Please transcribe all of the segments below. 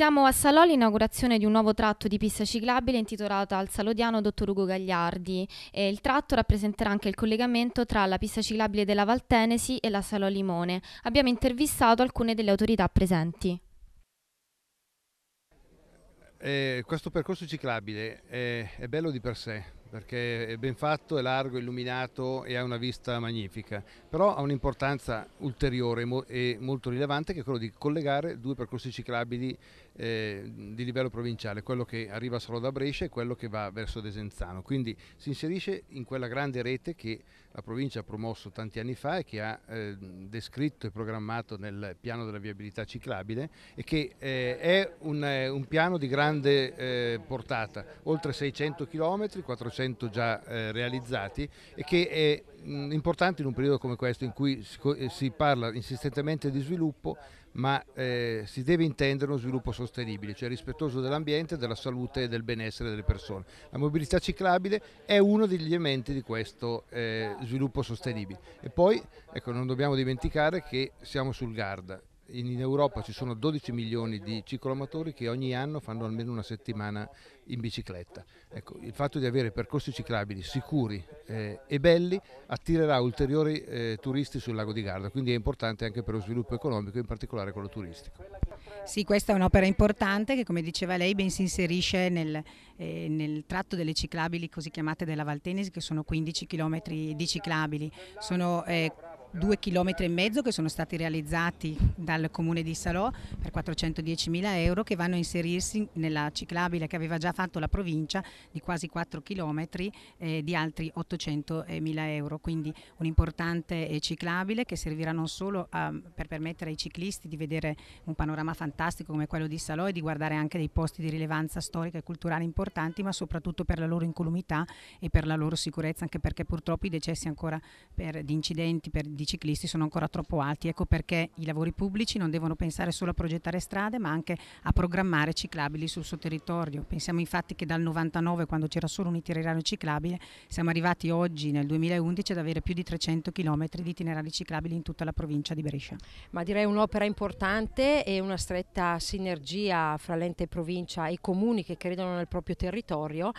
Siamo a Salò l'inaugurazione di un nuovo tratto di pista ciclabile intitolata al salodiano Dottor Ugo Gagliardi. E il tratto rappresenterà anche il collegamento tra la pista ciclabile della Valtenesi e la Salò Limone. Abbiamo intervistato alcune delle autorità presenti. Eh, questo percorso ciclabile è, eh, è bello di per sé, perché è ben fatto, è largo, è illuminato e ha una vista magnifica, però ha un'importanza ulteriore e molto rilevante che è quello di collegare due percorsi ciclabili eh, di livello provinciale, quello che arriva solo da Brescia e quello che va verso Desenzano, quindi si inserisce in quella grande rete che la provincia ha promosso tanti anni fa e che ha eh, descritto e programmato nel piano della viabilità ciclabile e che eh, è un, eh, un, piano di grande eh, portata, oltre 600 km, 400 km 100 già eh, realizzati e che è mh, importante in un periodo come questo in cui si, eh, si parla insistentemente di sviluppo ma eh, si deve intendere uno sviluppo sostenibile, cioè rispettoso dell'ambiente, della salute e del benessere delle persone. La mobilità ciclabile è uno degli elementi di questo eh, sviluppo sostenibile. E poi ecco, non dobbiamo dimenticare che siamo sul Garda in Europa ci sono 12 milioni di ciclomatori che ogni anno fanno almeno una settimana in bicicletta. Ecco, il fatto di avere percorsi ciclabili sicuri eh, e belli attirerà ulteriori eh, turisti sul lago di Garda, quindi è importante anche per lo sviluppo economico, in particolare quello turistico. Sì, questa è un'opera importante che come diceva lei ben si inserisce nel, eh, nel tratto delle ciclabili così chiamate della Valtenis che sono 15 km di ciclabili. Sono, eh, due chilometri e mezzo che sono stati realizzati dal comune di Salò per 410 mila euro che vanno a inserirsi nella ciclabile che aveva già fatto la provincia di quasi 4 chilometri eh, di altri 800 mila euro. Quindi un'importante eh, ciclabile che servirà non solo a, ehm, per permettere ai ciclisti di vedere un panorama fantastico come quello di Salò e di guardare anche dei posti di rilevanza storica e culturale importanti ma soprattutto per la loro incolumità e per la loro sicurezza anche perché purtroppo i decessi ancora per, di incidenti, per di di ciclisti sono ancora troppo alti, ecco perché i lavori pubblici non devono pensare solo a progettare strade ma anche a programmare ciclabili sul suo territorio. Pensiamo infatti che dal 99 quando c'era solo un itinerario ciclabile siamo arrivati oggi nel 2011 ad avere più di 300 km di itinerari ciclabili in tutta la provincia di Brescia. Ma direi un'opera importante e una stretta sinergia fra l'ente provincia e i comuni che credono nel proprio territorio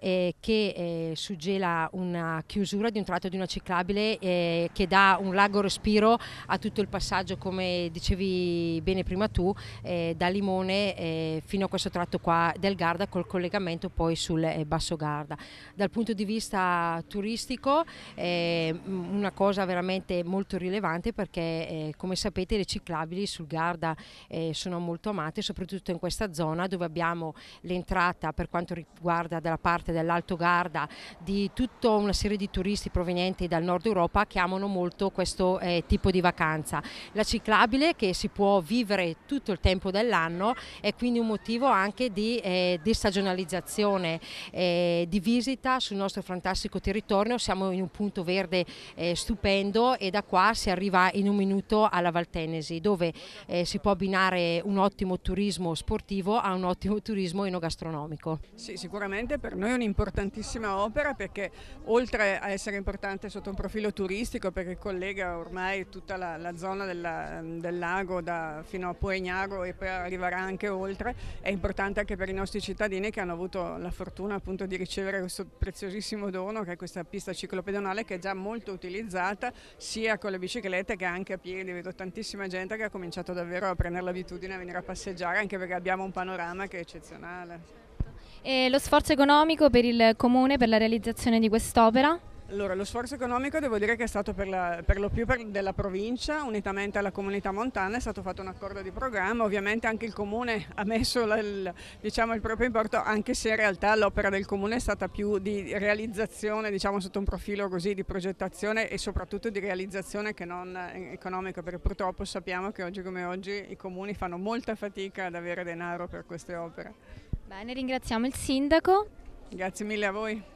eh, che eh, suggela una chiusura di un tratto di una ciclabile eh, che dà un largo respiro a tutto il passaggio come dicevi bene prima tu eh, da Limone eh, fino a questo tratto qua del Garda col collegamento poi sul eh, Basso Garda. Dal punto di vista turistico eh, una cosa veramente molto rilevante perché eh, come sapete le ciclabili sul Garda eh, sono molto amate soprattutto in questa zona dove abbiamo l'entrata per quanto riguarda dalla parte dell'Alto Garda di tutta una serie di turisti provenienti dal nord Europa che amano molto tutto questo eh, tipo di vacanza. La ciclabile che si può vivere tutto il tempo dell'anno è quindi un motivo anche di eh, destagionalizzazione, eh, di visita sul nostro fantastico territorio, siamo in un punto verde eh, stupendo e da qua si arriva in un minuto alla Valtenesi dove eh, si può abbinare un ottimo turismo sportivo a un ottimo turismo enogastronomico. Sì, sicuramente per noi è un'importantissima opera perché oltre a essere importante sotto un profilo turistico perché con collega ormai tutta la, la zona della, del lago da, fino a Puegnago e poi arriverà anche oltre, è importante anche per i nostri cittadini che hanno avuto la fortuna appunto di ricevere questo preziosissimo dono che è questa pista ciclopedonale che è già molto utilizzata sia con le biciclette che anche a piedi, vedo tantissima gente che ha cominciato davvero a prendere l'abitudine a venire a passeggiare anche perché abbiamo un panorama che è eccezionale. E lo sforzo economico per il comune per la realizzazione di quest'opera? Allora, lo sforzo economico devo dire che è stato per, la, per lo più per della provincia, unitamente alla comunità montana, è stato fatto un accordo di programma, ovviamente anche il comune ha messo la, il, diciamo, il, proprio importo, anche se in realtà l'opera del comune è stata più di realizzazione, diciamo sotto un profilo così di progettazione e soprattutto di realizzazione che non eh, economica, perché purtroppo sappiamo che oggi come oggi i comuni fanno molta fatica ad avere denaro per queste opere. Bene, ringraziamo il sindaco. Grazie mille a voi.